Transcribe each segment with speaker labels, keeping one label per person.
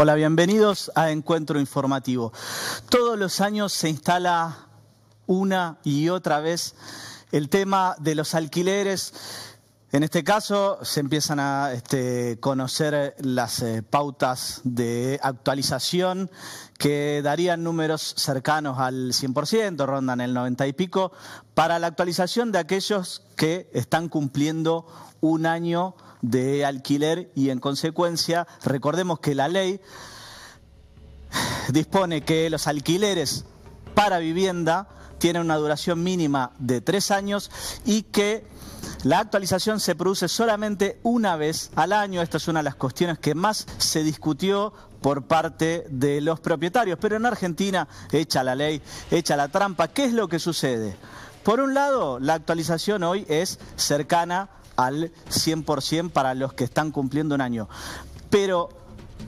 Speaker 1: Hola, bienvenidos a Encuentro Informativo. Todos los años se instala una y otra vez el tema de los alquileres en este caso se empiezan a este, conocer las eh, pautas de actualización que darían números cercanos al 100%, rondan el 90 y pico, para la actualización de aquellos que están cumpliendo un año de alquiler y en consecuencia recordemos que la ley dispone que los alquileres para vivienda tienen una duración mínima de tres años y que la actualización se produce solamente una vez al año. Esta es una de las cuestiones que más se discutió por parte de los propietarios. Pero en Argentina, hecha la ley, hecha la trampa. ¿Qué es lo que sucede? Por un lado, la actualización hoy es cercana al 100% para los que están cumpliendo un año. Pero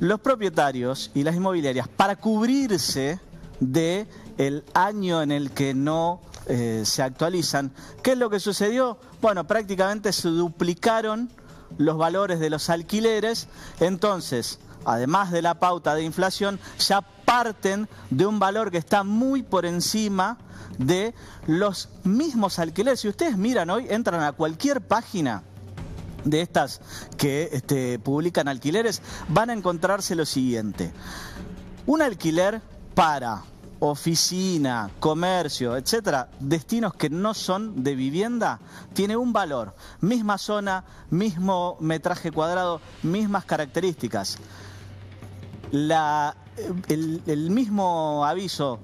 Speaker 1: los propietarios y las inmobiliarias, para cubrirse de el año en el que no eh, se actualizan. ¿Qué es lo que sucedió? Bueno, prácticamente se duplicaron los valores de los alquileres, entonces, además de la pauta de inflación, ya parten de un valor que está muy por encima de los mismos alquileres. Si ustedes miran hoy, entran a cualquier página de estas que este, publican alquileres, van a encontrarse lo siguiente. Un alquiler para oficina, comercio, etcétera, destinos que no son de vivienda, tiene un valor. Misma zona, mismo metraje cuadrado, mismas características. el, el mismo aviso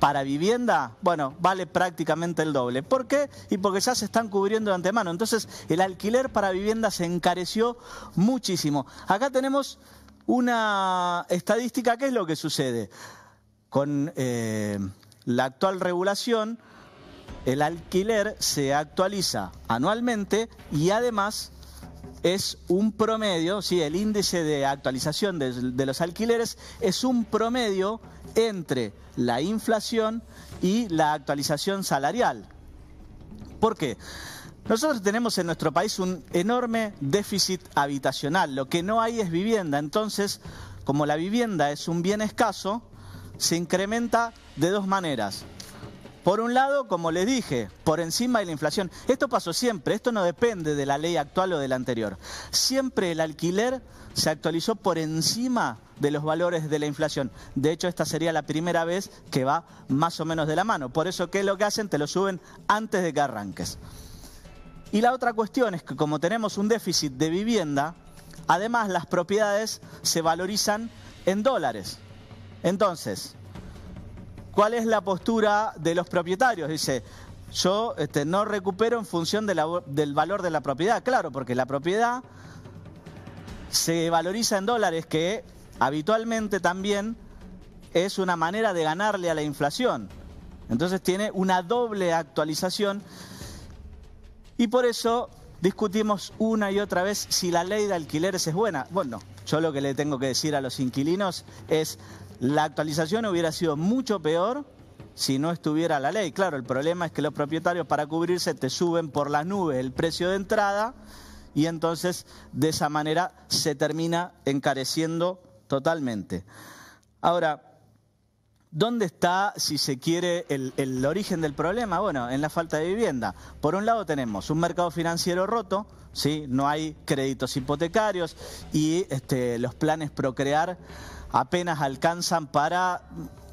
Speaker 1: para vivienda, bueno, vale prácticamente el doble. ¿Por qué? Y porque ya se están cubriendo de antemano. Entonces, el alquiler para vivienda se encareció muchísimo. Acá tenemos una estadística, ¿qué es lo que sucede? Con eh, la actual regulación, el alquiler se actualiza anualmente y además es un promedio, ¿sí? el índice de actualización de, de, los alquileres es un promedio entre la inflación y la actualización salarial. ¿Por qué? Nosotros tenemos en nuestro país un enorme déficit habitacional, lo que no hay es vivienda, entonces como la vivienda es un bien escaso, se incrementa de dos maneras. Por un lado, como les dije, por encima de la inflación. Esto pasó siempre, esto no depende de la ley actual o de la anterior. Siempre el alquiler se actualizó por encima de los valores de la inflación. De hecho, esta sería la primera vez que va más o menos de la mano. Por eso, ¿qué es lo que hacen? Te lo suben antes de que arranques. Y la otra cuestión es que como tenemos un déficit de vivienda, además las propiedades se valorizan en dólares. Entonces, ¿cuál es la postura de los propietarios? Dice, yo este, no recupero en función del valor de la propiedad, claro, porque la propiedad se valoriza en dólares, que habitualmente también es una manera de ganarle a la inflación. Entonces tiene una doble actualización y por eso discutimos una y otra vez si la ley de alquileres es buena. Bueno, yo lo que le tengo que decir a los inquilinos es la actualización hubiera sido mucho peor si no estuviera la ley. Claro, el problema es que los propietarios para cubrirse te suben por las nubes el precio de entrada y entonces de esa manera se termina encareciendo totalmente. Ahora, ¿Dónde está, si se quiere, el, origen del problema? Bueno, en la falta de vivienda. Por un lado tenemos un mercado financiero roto, ¿sí? no hay créditos hipotecarios y este, los planes Procrear apenas alcanzan para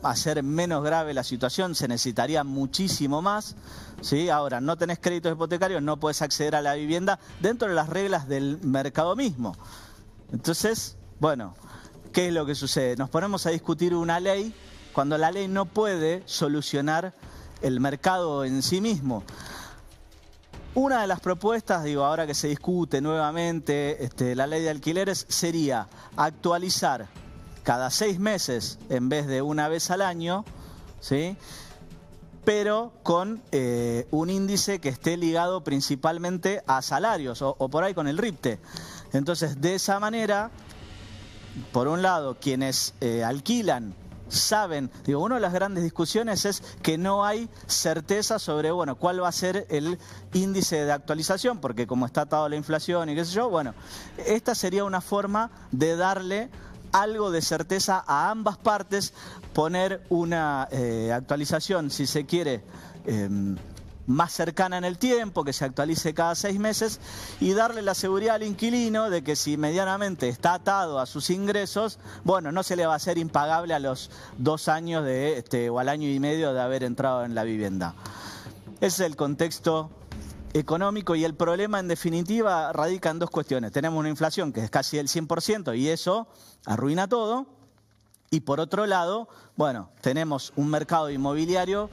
Speaker 1: hacer menos grave la situación, se necesitaría muchísimo más. ¿sí? Ahora, no tenés créditos hipotecarios, no puedes acceder a la vivienda dentro de las reglas del mercado mismo. Entonces, bueno, ¿qué es lo que sucede? Nos ponemos a discutir una ley cuando la ley no puede solucionar el mercado en sí mismo. Una de las propuestas, digo, ahora que se discute nuevamente este, la ley de alquileres, sería actualizar cada seis meses en vez de una vez al año, ¿sí? pero con eh, un índice que esté ligado principalmente a salarios o, por ahí con el RIPTE. Entonces, de esa manera, por un lado, quienes eh, alquilan saben. Digo, una de las grandes discusiones es que no hay certeza sobre, bueno, cuál va a ser el índice de actualización, porque como está atado la inflación y qué sé yo, bueno, esta sería una forma de darle algo de certeza a ambas partes, poner una eh, actualización, si se quiere. Em, más cercana en el tiempo, que se actualice cada seis meses, y darle la seguridad al inquilino de que si medianamente está atado a sus ingresos, bueno, no se le va a hacer impagable a los dos años de este, o al año y medio de haber entrado en la vivienda. Ese es el contexto económico y el problema en definitiva radica en dos cuestiones. Tenemos una inflación que es casi del 100% y eso arruina todo. Y por otro lado, bueno, tenemos un mercado inmobiliario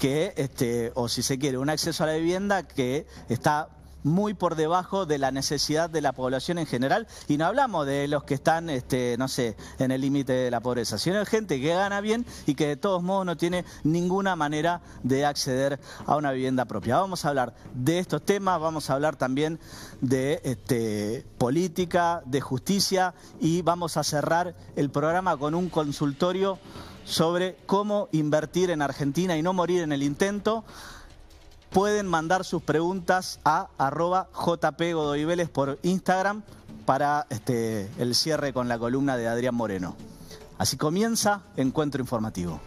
Speaker 1: que, este, o si se quiere, un acceso a la vivienda que está muy por debajo de la necesidad de la población en general. Y no hablamos de los que están, este, no sé, en el límite de la pobreza, sino de gente que gana bien y que de todos modos no tiene ninguna manera de acceder a una vivienda propia. Vamos a hablar de estos temas, vamos a hablar también de este, política, de justicia y vamos a cerrar el programa con un consultorio sobre cómo invertir en Argentina y no morir en el intento, pueden mandar sus preguntas a arroba por Instagram para este, el cierre con la columna de Adrián Moreno. Así comienza Encuentro Informativo.